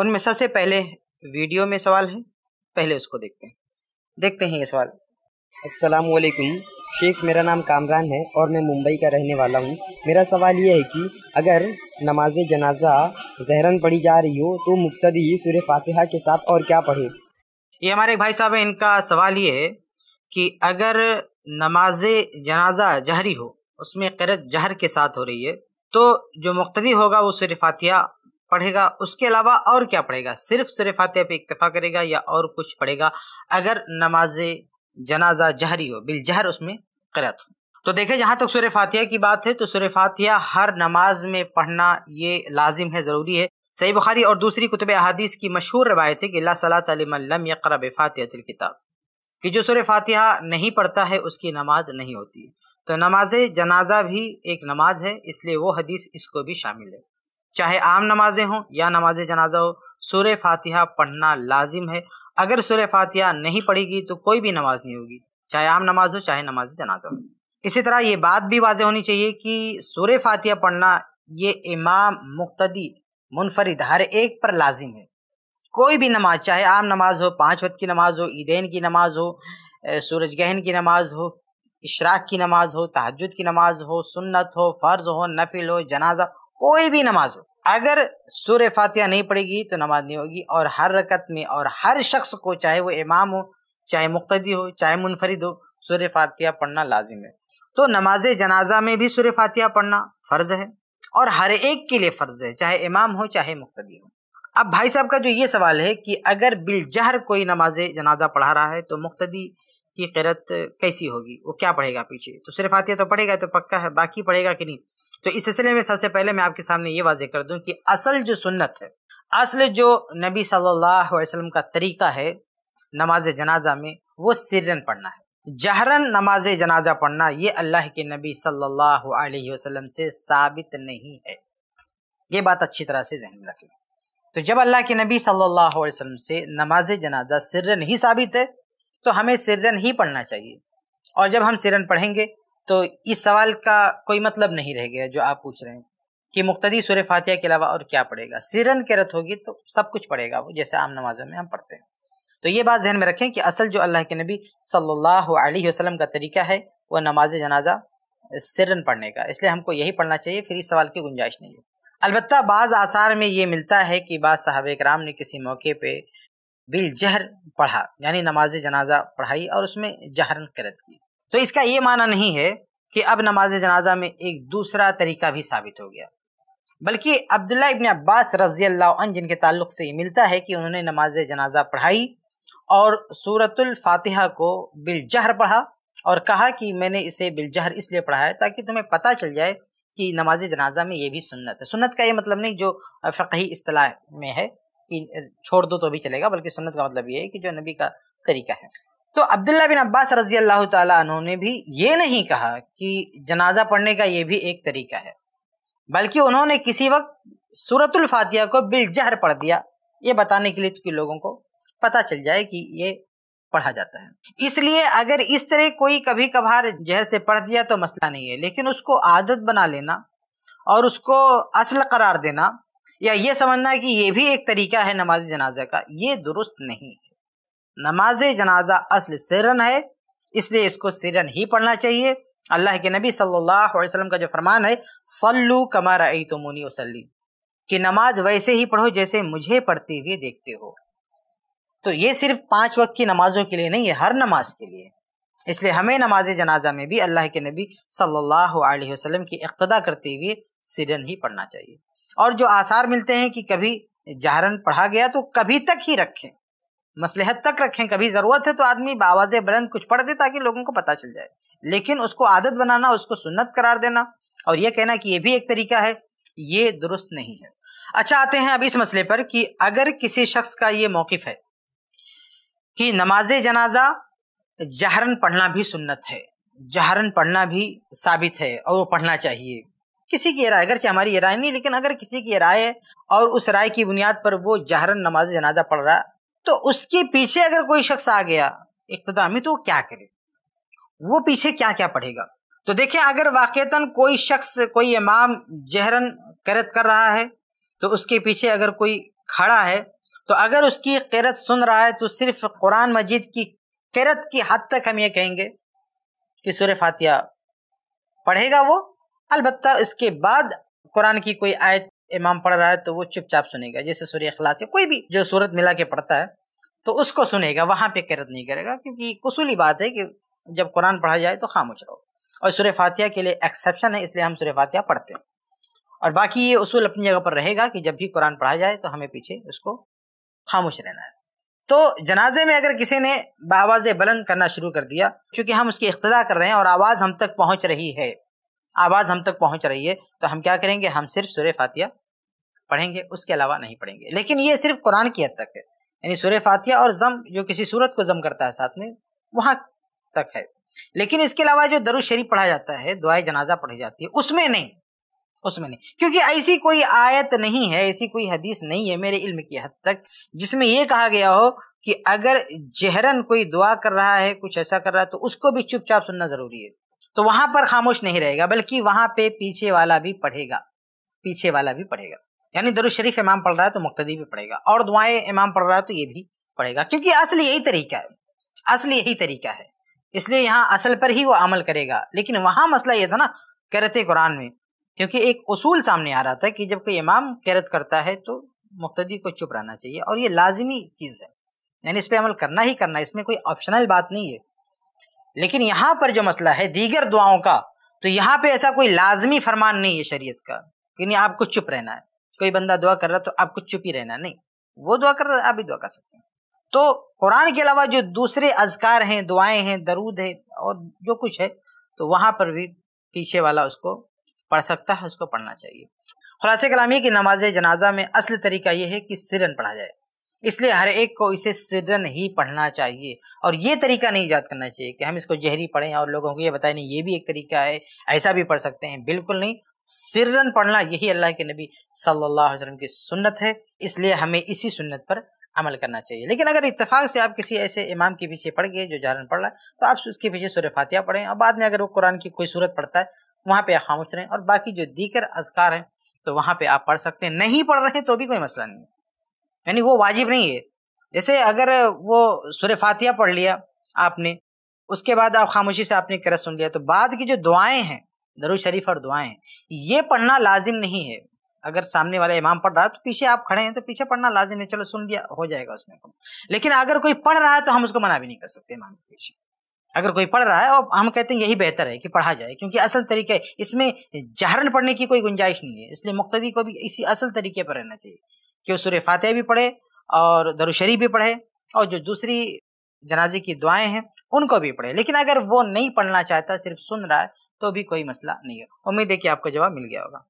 उनमें सबसे पहले वीडियो में सवाल है पहले उसको देखते हैं देखते हैं ये सवाल असलकुम शेख मेरा नाम कामरान है और मैं मुंबई का रहने वाला हूँ मेरा सवाल ये है कि अगर नमाज जनाजा जहरन पढ़ी जा रही हो तो मुख्तदी सूर्य फातिहा के साथ और क्या पढ़े ये हमारे भाई साहब हैं इनका सवाल ये है कि अगर नमाज जनाजा जहरी हो उसमें करत जहर के साथ हो रही है तो जो मुक्तदी होगा वो सूर्य फातिहा पढ़ेगा उसके अलावा और क्या पढ़ेगा सिर्फ सिर्फ फातिहा पे इक्तफा करेगा या और कुछ पढ़ेगा अगर नमाज जनाजा जहरी हो बिल जहर उसमें करत हो तो देखें जहाँ तक सुर फातिया की बात है तो सुर फातिया हर नमाज में पढ़ना ये लाजिम है ज़रूरी है सही बुखारी और दूसरी कुतब अहादीस की मशहूर रवायत है कि ला सलाम यकर फ़ातिहतिल किताब कि जो सुर फातिहा नहीं पढ़ता है उसकी नमाज नहीं होती तो नमाज जनाजा भी एक नमाज है इसलिए वो हदीस इसको भी शामिल है चाहे आम नमाजें हों या नमाज जनाजा हो सूर्य फातिहा पढ़ना लाजिम है अगर सुर फातिहा नहीं पढ़ेगी तो कोई भी नमाज नहीं होगी चाहे आम नमाज हो चाहे नमाज जनाजा हो इसी तरह ये बात भी वाजह होनी चाहिए कि सुर फातिहा पढ़ना ये इमाम मुख्तदी मुनफरद हर एक पर लाजिम है कोई भी नमाज चाहे आम नमाज हो पाँच वक्त की नमाज हो ईदेन की नमाज हो सूरज गहन की नमाज हो इशराक की नमाज हो तहजद की नमाज हो सुन्नत हो फ़र्ज़ हो नफिल हो जनाजा कोई भी नमाज हो अगर सूर्य फातिहा नहीं पड़ेगी तो नमाज नहीं होगी और हर रकत में और हर शख्स को चाहे वो इमाम हो चाहे मुख्तदी हो चाहे मुनफरद हो सूर्य फातिहा पढ़ना लाजिम है तो नमाज जनाजा में भी सूर्य फातिहा पढ़ना फ़र्ज़ है और हर एक के लिए फ़र्ज़ है चाहे इमाम हो चाहे मुख्तदी हो अब भाई साहब का जो ये सवाल है कि अगर बिलजहर कोई नमाज जनाजा पढ़ा रहा है तो मुख्तदी की किरत कैसी होगी वो क्या पढ़ेगा पीछे तो सूर्य आतिया तो पढ़ेगा तो पक्का है बाकी पढ़ेगा कि नहीं तो इस सिलसिले में सबसे पहले मैं आपके सामने ये वाजे कर दूं कि असल जो सुन्नत है असल जो नबी सल्लल्लाहु अलैहि वसल्लम का तरीका है नमाज जनाजा में वो सिरन पढ़ना है जहरन नमाज जनाजा पढ़ना ये अल्लाह के नबी सल्लल्लाहु अलैहि वसल्लम से साबित नहीं है ये बात अच्छी तरह से जहन में रखें तो जब अल्लाह के नबी सल्लल्लाहु अलैहि वसल्लम से नमाज जनाजा सिरन ही साबित है तो हमें सिरन ही पढ़ना चाहिए और जब हम सिरन पढ़ेंगे तो इस सवाल का कोई मतलब नहीं रह गया जो आप पूछ रहे हैं कि मुख्तदी सूर्य फातिया के अलावा और क्या पड़ेगा सिरन के होगी तो सब कुछ पड़ेगा वो जैसे आम नमाजों में हम पढ़ते हैं तो ये बात जहन में रखें कि असल जो अल्लाह के नबी सल्लल्लाहु अलैहि वसल्लम का तरीका है वह नमाज जनाजा सिरन पढ़ने का इसलिए हमको यही पढ़ना चाहिए फिर इस सवाल की गुंजाइश नहीं है अलबत् बाज़ आसार में ये मिलता है कि बाद साहब कराम ने किसी मौके पर बिल जहर पढ़ा यानी नमाज जनाजा पढ़ाई और उसमें जहरन करत की तो इसका ये माना नहीं है कि अब नमाज जनाजा में एक दूसरा तरीका भी साबित हो गया बल्कि अब्दुल्ला इबन अब्बास रजी अल्लाह जिनके ताल्लुक से ये मिलता है कि उन्होंने नमाज जनाजा पढ़ाई और सूरतुल फातिहा को बिलजहर पढ़ा और कहा कि मैंने इसे बिलजहर इसलिए पढ़ा है ताकि तुम्हें पता चल जाए कि नमाज जनाजा में ये भी सुन्नत है सुन्नत का ये मतलब नहीं जो फ़कही असलाह में है कि छोड़ दो तो भी चलेगा बल्कि सुन्नत का मतलब ये है कि जो नबी का तरीका है तो अब्दुल्ला बिन अब्बास रजी अल्लाह तु ने भी ये नहीं कहा कि जनाजा पढ़ने का ये भी एक तरीका है बल्कि उन्होंने किसी वक्त सूरतुल फातिया को बिलजहर पढ़ दिया ये बताने के लिए कि लोगों को पता चल जाए कि ये पढ़ा जाता है इसलिए अगर इस तरह कोई कभी कभार जहर से पढ़ दिया तो मसला नहीं है लेकिन उसको आदत बना लेना और उसको असल करार देना या ये समझना कि ये भी एक तरीका है नमाज जनाजा का ये दुरुस्त नहीं है नमाज जनाजा असल सिरन है इसलिए इसको सिरन ही पढ़ना चाहिए अल्लाह के नबी सल्लल्लाहु अलैहि वसल्लम का जो फरमान है सल्लू कमारा तुमुनी वसली कि नमाज वैसे ही पढ़ो जैसे मुझे पढ़ते हुए देखते हो तो ये सिर्फ पांच वक्त की नमाजों के लिए नहीं है हर नमाज के लिए इसलिए हमें नमाज जनाजा में भी अल्लाह के नबी सल्लल्लाहु अलैहि वसल्लम की इक्तदा करते हुए सिरन ही पढ़ना चाहिए और जो आसार मिलते हैं कि कभी जहरन पढ़ा गया तो कभी तक ही रखें मसलहत तक रखें कभी ज़रूरत है तो आदमी बावाज़ बुलंद कुछ पढ़ दे ताकि लोगों को पता चल जाए लेकिन उसको आदत बनाना उसको सुन्नत करार देना और यह कहना कि यह भी एक तरीका है ये दुरुस्त नहीं है अच्छा आते हैं अब इस मसले पर कि अगर किसी शख्स का ये मौकफ है कि नमाज जनाजा जहरन पढ़ना भी सुन्नत है जहरन पढ़ना भी साबित है और वो पढ़ना चाहिए किसी की राय अगर चाहे हमारी ये राय नहीं लेकिन अगर किसी की राय है और उस राय की बुनियाद पर वो जहरन नमाज जनाजा पढ़ रहा तो उसके पीछे अगर कोई शख्स आ गया इकतदामी तो वो क्या करे वो पीछे क्या क्या पढ़ेगा तो देखिये अगर वाक़ता कोई शख्स कोई इमाम जहरन करत कर रहा है तो उसके पीछे अगर कोई खड़ा है तो अगर उसकी करत सुन रहा है तो सिर्फ कुरान मजीद की करत की हद तक हम ये कहेंगे कि सुर फातिया पढ़ेगा वो अलबत् इसके बाद कुरान की कोई आयत इमाम पढ़ रहा है तो वो चुपचाप सुनेगा जैसे सूर्य अखलास या कोई भी जो सूरत मिला के पढ़ता है तो उसको सुनेगा वहाँ पे किरत नहीं करेगा क्योंकि कसूली बात है कि जब कुरान पढ़ा जाए तो खामोश रहो और सूर्य फातिया के लिए एक्सेप्शन है इसलिए हम सूर्य फातिया पढ़ते हैं और बाकी ये उसूल अपनी जगह पर रहेगा कि जब भी कुरान पढ़ा जाए तो हमें पीछे उसको खामोश रहना है तो जनाजे में अगर किसी ने आवाज़ बुलंद करना शुरू कर दिया क्योंकि हम उसकी इक्तदा कर रहे हैं और आवाज़ हम तक पहुँच रही है आवाज़ हम तक पहुँच रही है तो हम क्या करेंगे हम सिर्फ सूर्य फातिया पढ़ेंगे उसके अलावा नहीं पढ़ेंगे लेकिन ये सिर्फ कुरान की हद तक है यानी सूर्य फातिया और जम जो किसी सूरत को जम करता है साथ में वहाँ तक है लेकिन इसके अलावा जो दरुज शरीफ पढ़ा जाता है दुआई जनाजा पढ़ी जाती है उसमें नहीं उसमें नहीं क्योंकि ऐसी कोई आयत नहीं है ऐसी कोई हदीस नहीं है मेरे इल्म की हद तक जिसमें यह कहा गया हो कि अगर जहरन कोई दुआ कर रहा है कुछ ऐसा कर रहा है तो उसको भी चुपचाप सुनना ज़रूरी है तो वहां पर खामोश नहीं रहेगा बल्कि वहां पे पीछे वाला भी पढ़ेगा पीछे वाला भी पढ़ेगा यानी दरुज शरीफ इमाम पढ़ रहा है तो मुख्तदी भी पढ़ेगा और दुआएं इमाम पढ़ रहा है तो ये भी पढ़ेगा क्योंकि असल यही तरीका है असल यही तरीका है इसलिए यहाँ असल पर ही वो अमल करेगा लेकिन वहाँ मसला ये था ना कैरत कुरान में क्योंकि एक उसूल सामने आ रहा था कि जब कोई इमाम कैरत करता है तो मुख्तदी को चुप रहना चाहिए और ये लाजमी चीज़ है यानी इस पर अमल करना ही करना है इसमें कोई ऑप्शनल बात नहीं है लेकिन यहाँ पर जो मसला है दीगर दुआओं का तो यहाँ पे ऐसा कोई लाजमी फरमान नहीं है शरीयत का यानी आपको चुप रहना है कोई बंदा दुआ कर रहा तो आपको चुप ही रहना नहीं वो दुआ कर रहा आप भी दुआ कर सकते हैं तो कुरान के अलावा जो दूसरे अजकार हैं दुआएं हैं दरूद है और जो कुछ है तो वहाँ पर भी पीछे वाला उसको पढ़ सकता है उसको पढ़ना चाहिए खुलासे कलामी की नमाज जनाजा में असल तरीका यह है कि सिरन पढ़ा जाए इसलिए हर एक को इसे सिरन ही पढ़ना चाहिए और ये तरीका नहीं याद करना चाहिए कि हम इसको जहरी पढ़ें और लोगों को ये बताएं नहीं ये भी एक तरीका है ऐसा भी पढ़ सकते हैं बिल्कुल नहीं सिरन पढ़ना यही अल्लाह के नबी सल्लल्लाहु अलैहि वसल्लम की सुन्नत है इसलिए हमें इसी सुन्नत पर अमल करना चाहिए लेकिन अगर इत्तेफाक से आप किसी ऐसे इमाम के पीछे पढ़ गए जो जारन पढ़ रहा है तो आप उसके पीछे सुर फातिया पढ़ें और बाद में अगर वो कुरान की कोई सूरत पढ़ता है वहाँ पर खामोश रहें और बाकी जो दीकर अजकार हैं तो वहाँ पर आप पढ़ सकते हैं नहीं पढ़ रहे तो भी कोई मसला नहीं है यानी वो वाजिब नहीं है जैसे अगर वो सुर फातिया पढ़ लिया आपने उसके बाद आप खामोशी से आपने करत सुन लिया तो बाद की जो दुआएं हैं दरुज शरीफ और दुआएं ये पढ़ना लाजिम नहीं है अगर सामने वाला इमाम पढ़ रहा है तो पीछे आप खड़े हैं तो पीछे पढ़ना लाजिम है चलो सुन लिया हो जाएगा उसमें लेकिन अगर कोई पढ़ रहा है तो हम उसको मना भी नहीं कर सकते इमाम के पीछे अगर कोई पढ़ रहा है और हम कहते हैं यही बेहतर है कि पढ़ा जाए क्योंकि असल तरीके इसमें जहरन पढ़ने की कोई गुंजाइश नहीं है इसलिए मुख्तदी को भी इसी असल तरीके पर रहना चाहिए कि वो सुर फातह भी पढ़े और दरुशरी भी पढ़े और जो दूसरी जनाजे की दुआएं हैं उनको भी पढ़े लेकिन अगर वो नहीं पढ़ना चाहता सिर्फ सुन रहा है तो भी कोई मसला नहीं है उम्मीद है कि आपको जवाब मिल गया होगा